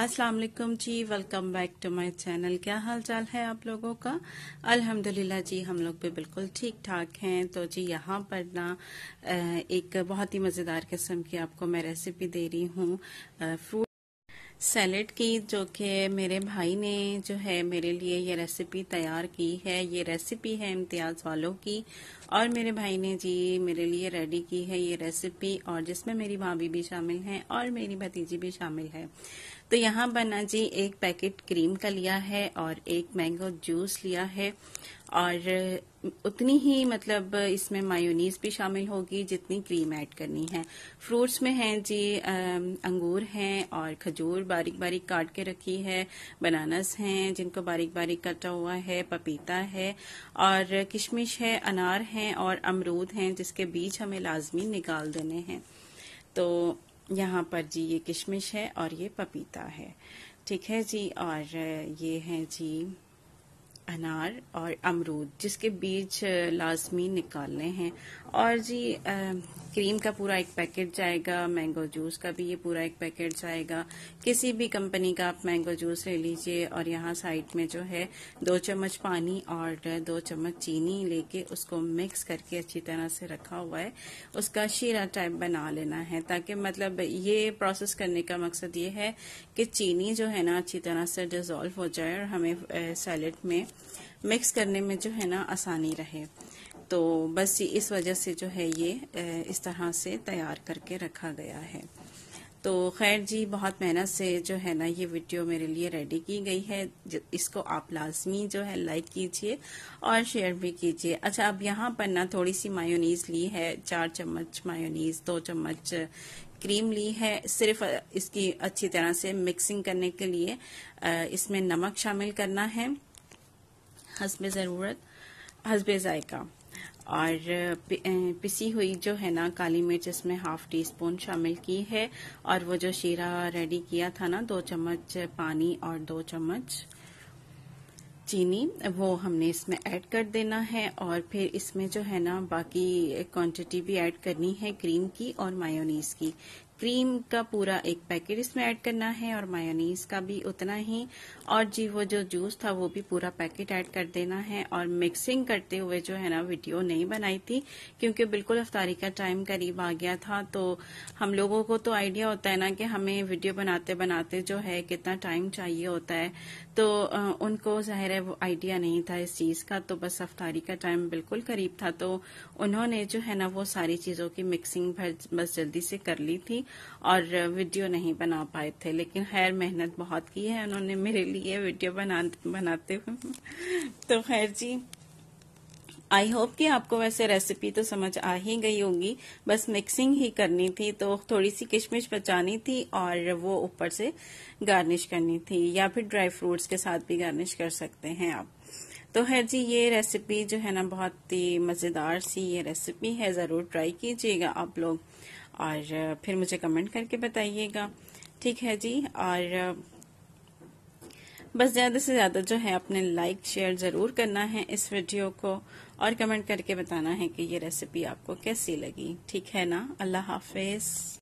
अस्सलाम वालेकुम जी welcome back to my channel क्या हाल चाल है आप लोगों का अल्हम्दुलिल्लाह जी हम लोग भी बिल्कुल ठीक ठाक हैं तो जी यहाँ पर ना एक बहुत ही मज़ेदार किस्म की आपको मैं रेसिपी दे रही हूँ फ्रूट सैलेड की जो कि मेरे भाई ने जो है मेरे लिए ये रेसिपी तैयार की है ये रेसिपी है इम्तियाज़ वालों की और मेरे भाई ने जी मेरे लिए रेडी की है ये रेसिपी और जिसमें मेरी भाभी भी शामिल हैं और मेरी भतीजी भी शामिल है तो यहाँ बना जी एक पैकेट क्रीम का लिया है और एक मैंगो जूस लिया है और उतनी ही मतलब इसमें मायोनीज भी शामिल होगी जितनी क्रीम ऐड करनी है फ्रूट्स में हैं जी अंगूर हैं और खजूर बारीक बारीक काट के रखी है बनानास हैं जिनको बारीक बारीक काटा हुआ है पपीता है और किशमिश है अनार हैं और अमरूद हैं जिसके बीज हमें लाजमी निकाल देने हैं तो यहाँ पर जी ये किशमिश है और ये पपीता है ठीक है जी और ये है जी अनार और अमरूद जिसके बीज लाजमी निकालने हैं और जी आ, क्रीम का पूरा एक पैकेट जाएगा मैंगो जूस का भी ये पूरा एक पैकेट जाएगा किसी भी कंपनी का आप मैंगो जूस ले लीजिए और यहाँ साइड में जो है दो चम्मच पानी और दो चम्मच चीनी लेके उसको मिक्स करके अच्छी तरह से रखा हुआ है उसका शीरा टाइप बना लेना है ताकि मतलब ये प्रोसेस करने का मकसद ये है कि चीनी जो है ना अच्छी तरह से डिजोल्व हो जाए और हमें सैलड में मिक्स करने में जो है ना आसानी रहे तो बस इस वजह से जो है ये इस तरह से तैयार करके रखा गया है तो खैर जी बहुत मेहनत से जो है ना ये वीडियो मेरे लिए रेडी की गई है इसको आप लाजमी जो है लाइक कीजिए और शेयर भी कीजिए अच्छा अब यहाँ पर ना थोड़ी सी मायोनीज ली है चार चम्मच मायोनीज दो चम्मच क्रीम ली है सिर्फ इसकी अच्छी तरह से मिक्सिंग करने के लिए इसमें नमक शामिल करना है हसब ज़रूरत हसब ऐका और पिसी हुई जो है ना काली मिर्च इसमें हाफ टी स्पून शामिल की है और वो जो शीरा रेडी किया था ना दो चम्मच पानी और दो चम्मच चीनी वो हमने इसमें ऐड कर देना है और फिर इसमें जो है ना बाकी क्वांटिटी भी ऐड करनी है क्रीम की और मायोनीज की क्रीम का पूरा एक पैकेट इसमें ऐड करना है और मायोनीज का भी उतना ही और जी वो जो जूस था वो भी पूरा पैकेट ऐड कर देना है और मिक्सिंग करते हुए जो है ना वीडियो नहीं बनाई थी क्योंकि बिल्कुल अफ्तारी का टाइम करीब आ गया था तो हम लोगों को तो आइडिया होता है ना कि हमें वीडियो बनाते बनाते जो है कितना टाइम चाहिए होता है तो उनको ज़ाहिर है वो आइडिया नहीं था इस चीज़ का तो बस अफ्तारी का टाइम बिल्कुल करीब था तो उन्होंने जो है ना वो सारी चीज़ों की मिक्सिंग बस जल्दी से कर ली थी और वीडियो नहीं बना पाए थे लेकिन खैर मेहनत बहुत की है उन्होंने मेरे लिए वीडियो बना बनाते हुए तो खैर जी आई होप कि आपको वैसे रेसिपी तो समझ आ ही गई होगी बस मिक्सिंग ही करनी थी तो थोड़ी सी किशमिश बचानी थी और वो ऊपर से गार्निश करनी थी या फिर ड्राई फ्रूट्स के साथ भी गार्निश कर सकते हैं आप तो खैर जी ये रेसिपी जो है ना बहुत ही मज़ेदार सी ये रेसिपी है ज़रूर ट्राई कीजिएगा आप लोग और फिर मुझे कमेंट करके बताइएगा ठीक है जी और बस ज़्यादा से ज़्यादा जो है अपने लाइक शेयर ज़रूर करना है इस वीडियो को और कमेंट करके बताना है कि ये रेसिपी आपको कैसी लगी ठीक है ना अल्लाह हाफिज़